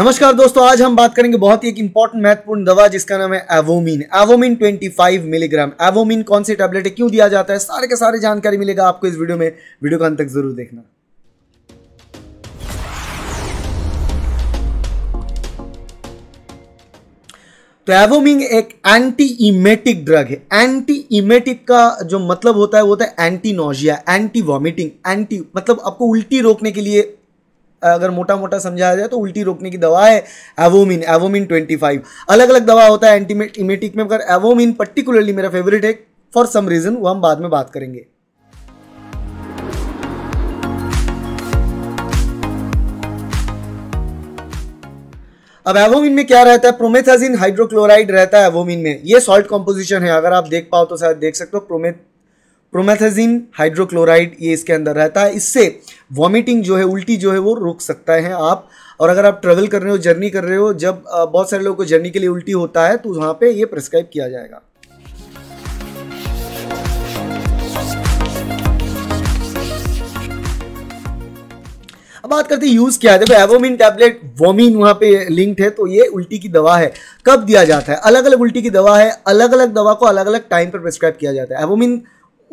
नमस्कार दोस्तों आज हम बात करेंगे बहुत ही एक इंपॉर्टेंट महत्वपूर्ण दवा जिसका नाम है एवोमिन एवोमिन 25 मिलीग्राम एवोमिन कौन सी टैबलेट है क्यों दिया जाता है सारे के सारे जानकारी मिलेगा आपको इस वीडियो में वीडियो का अंत तक जरूर देखना तो एवोमिन एक एंटी इमेटिक ड्रग है एंटी इमेटिक का जो मतलब होता है वो होता है anti nausea anti vomiting anti मतलब आपको उल्टी रोकने के लिए अगर मोटा मोटा समझाया जाए तो उल्टी रोकने की दवा है एवोमिन एवोमिन 25 अलग अलग दवा होता है एंटीमेटिक में मगर एवोमिन पर्टिकुलरली मेरा फेवरेट है फॉर सम रीज़न वो हम बाद में बात करेंगे अब एवोमिन में क्या रहता है प्रोमेथाजिन हाइड्रोक्लोराइड रहता है एवोमिन में ये सॉल्ट कॉम्पोजिशन है अगर आप देख पाओ तो शायद देख सकते हो प्रोमेथ प्रोमेथेजिन हाइड्रोक्लोराइड ये इसके अंदर रहता है इससे वॉमिटिंग जो है उल्टी जो है वो रोक सकता है आप और अगर आप ट्रेवल कर रहे हो जर्नी कर रहे हो जब बहुत सारे लोगों को जर्नी के लिए उल्टी होता है तो वहाँ पे ये प्रिस्क्राइब किया जाएगा अब बात करते हैं यूज़ क्या है देखो एवोमिन टैबलेट वोमिन वहां पे लिंक्ड है तो ये उल्टी की दवा है कब दिया जाता है अलग अलग उल्टी की दवा है अलग अलग दवा को अलग अलग टाइम पर प्रिस्क्राइब किया जाता है एवोमिन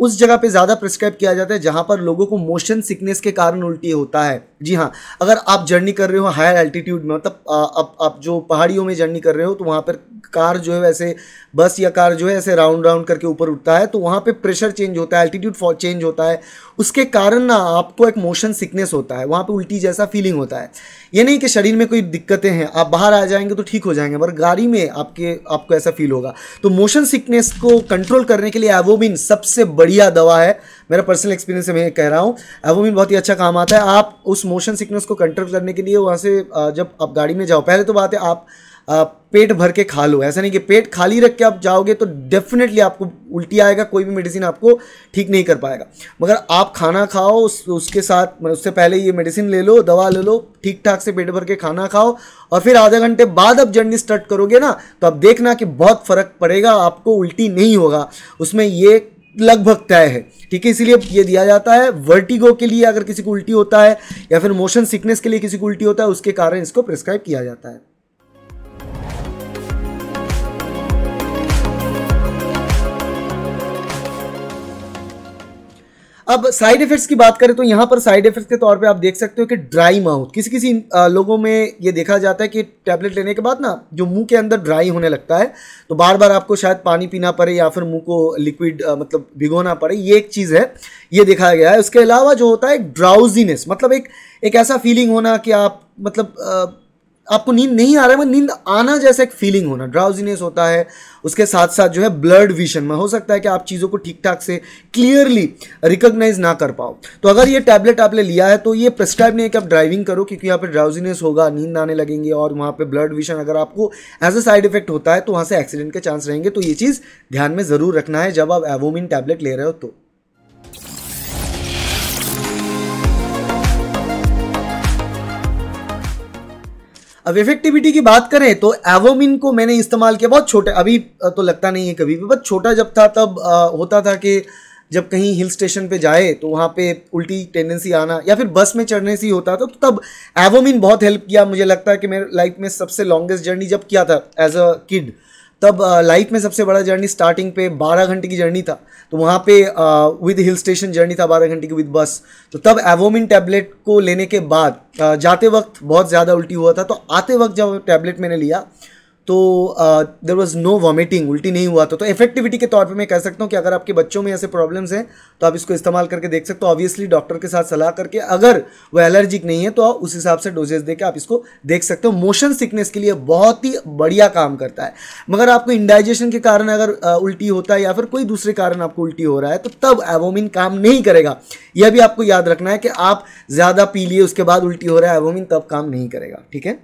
उस जगह पे ज़्यादा प्रिस्क्राइब किया जाता है जहाँ पर लोगों को मोशन सिकनेस के कारण उल्टी होता है जी हाँ अगर आप जर्नी कर रहे हो हायर एल्टीट्यूड में मतलब आप आप जो पहाड़ियों में जर्नी कर रहे हो तो वहाँ पर कार जो है वैसे बस या कार जो है ऐसे राउंड राउंड करके ऊपर उठता है तो वहाँ पे प्रेशर चेंज होता है एल्टीट्यूड चेंज होता है उसके कारण ना आपको एक मोशन सिकनेस होता है वहाँ पे उल्टी जैसा फीलिंग होता है ये नहीं कि शरीर में कोई दिक्कतें हैं आप बाहर आ जाएंगे तो ठीक हो जाएंगे पर गाड़ी में आपके आपको ऐसा फील होगा तो मोशन सिकनेस को कंट्रोल करने के लिए एवोबिन सबसे बढ़िया दवा है मेरा पर्सनल एक्सपीरियंस है मैं कह रहा हूँ एवोमिन बहुत ही अच्छा काम आता है आप उस मोशन सिकनेस को कंट्रोल करने के लिए वहाँ से जब आप गाड़ी में जाओ पहले तो बात है आप पेट भर के खा लो ऐसा नहीं कि पेट खाली रख के आप जाओगे तो डेफिनेटली आपको उल्टी आएगा कोई भी मेडिसिन आपको ठीक नहीं कर पाएगा मगर आप खाना खाओ उस, उसके साथ उससे पहले ये मेडिसिन ले लो दवा ले लो ठीक ठाक से पेट भर के खाना खाओ और फिर आधा घंटे बाद आप जर्नी स्टार्ट करोगे ना तो आप देखना कि बहुत फ़र्क पड़ेगा आपको उल्टी नहीं होगा उसमें ये लगभग तय है ठीक है इसीलिए ये दिया जाता है वर्टिगो के लिए अगर किसी को उल्टी होता है या फिर मोशन सिकनेस के लिए किसी को उल्टी होता है उसके कारण इसको प्रिस्क्राइब किया जाता है अब साइड इफेक्ट्स की बात करें तो यहाँ पर साइड इफेक्ट्स के तौर पे आप देख सकते हो कि ड्राई माउथ किसी किसी लोगों में ये देखा जाता है कि टैबलेट लेने के बाद ना जो मुंह के अंदर ड्राई होने लगता है तो बार बार आपको शायद पानी पीना पड़े या फिर मुंह को लिक्विड मतलब भिगोना पड़े ये एक चीज़ है ये देखा गया है उसके अलावा जो होता है ड्राउजीनेस मतलब एक एक ऐसा फीलिंग होना कि आप मतलब आपको नींद नहीं आ रहा है नींद आना जैसा एक फीलिंग होना ड्राउजीनेस होता है उसके साथ साथ जो है ब्लर्ड विजन में हो सकता है कि आप चीज़ों को ठीक ठाक से क्लियरली रिकोगनाइज ना कर पाओ तो अगर ये टैबलेट आपने लिया है तो ये प्रिस्क्राइब नहीं है कि आप ड्राइविंग करो क्योंकि यहाँ पर ड्राउजीनेस होगा नींद आने लगेंगे और वहाँ पर ब्लड विजन अगर आपको एज अ साइड इफेक्ट होता है तो वहाँ से एक्सीडेंट के चांस रहेंगे तो ये चीज़ ध्यान में ज़रूर रखना है जब आप एवोमिन टैबलेट ले रहे हो तो अब इफेक्टिविटी की बात करें तो एवोमिन को मैंने इस्तेमाल किया बहुत छोटा अभी तो लगता नहीं है कभी भी बट छोटा जब था तब आ, होता था कि जब कहीं हिल स्टेशन पे जाए तो वहाँ पे उल्टी टेंडेंसी आना या फिर बस में चढ़ने से ही होता था तो तब एवोमिन बहुत हेल्प किया मुझे लगता है कि मेरे लाइफ में सबसे लॉन्गेस्ट जर्नी जब किया था एज अ किड तब लाइफ में सबसे बड़ा जर्नी स्टार्टिंग पे बारह घंटे की जर्नी था तो वहाँ पे विद हिल स्टेशन जर्नी था बारह घंटे की विद बस तो तब एवोमिन टैबलेट को लेने के बाद जाते वक्त बहुत ज़्यादा उल्टी हुआ था तो आते वक्त जब टैबलेट मैंने लिया तो देर वॉज नो वॉमिटिंग उल्टी नहीं हुआ था तो इफेक्टिविटी के तौर पर मैं कह सकता हूँ कि अगर आपके बच्चों में ऐसे प्रॉब्लम्स हैं तो आप इसको इस्तेमाल करके देख सकते हो ऑब्वियसली डॉक्टर के साथ सलाह करके अगर वो एलर्जिक नहीं है तो उस हिसाब से डोजेस देकर आप इसको देख सकते हो मोशन सिकनेस के लिए बहुत ही बढ़िया काम करता है मगर आपको इंडाइजेशन के कारण अगर uh, उल्टी होता है या फिर कोई दूसरे कारण आपको उल्टी हो रहा है तो तब एवोमिन काम नहीं करेगा यह भी आपको याद रखना है कि आप ज़्यादा पी लिए उसके बाद उल्टी हो रहा है एवोमिन तब काम नहीं करेगा ठीक है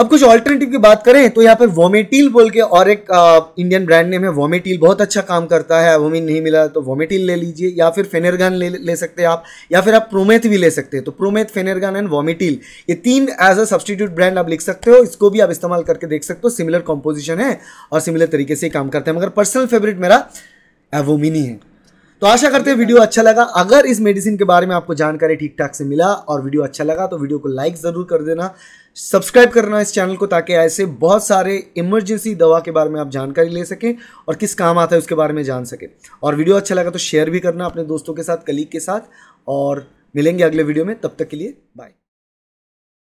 अब कुछ ऑल्टरनेटिव की बात करें तो यहाँ पर वोमेटील बोल के और एक आ, इंडियन ब्रांड नेम है वोमेटील बहुत अच्छा काम करता है हमें नहीं मिला तो वोमेटील ले लीजिए या फिर फेनेरगान ले ले सकते हैं आप या फिर आप प्रोमेथ भी ले सकते हैं तो प्रोमेथ फेनरगान एंड वोमेटील ये तीन एज अ सब्सटीट्यूट ब्रांड आप लिख सकते हो इसको भी आप इस्तेमाल करके देख सकते हो सिमिलर कॉम्पोजिशन है और सिमिलर तरीके से काम करते हैं मगर पर्सनल फेवरेट मेरा एवोमिनी है तो आशा करते हैं वीडियो अच्छा लगा अगर इस मेडिसिन के बारे में आपको जानकारी ठीक ठाक से मिला और वीडियो अच्छा लगा तो वीडियो को लाइक ज़रूर कर देना सब्सक्राइब करना इस चैनल को ताकि ऐसे बहुत सारे इमरजेंसी दवा के बारे में आप जानकारी ले सकें और किस काम आता है उसके बारे में जान सकें और वीडियो अच्छा लगा तो शेयर भी करना अपने दोस्तों के साथ कलीग के साथ और मिलेंगे अगले वीडियो में तब तक के लिए बाय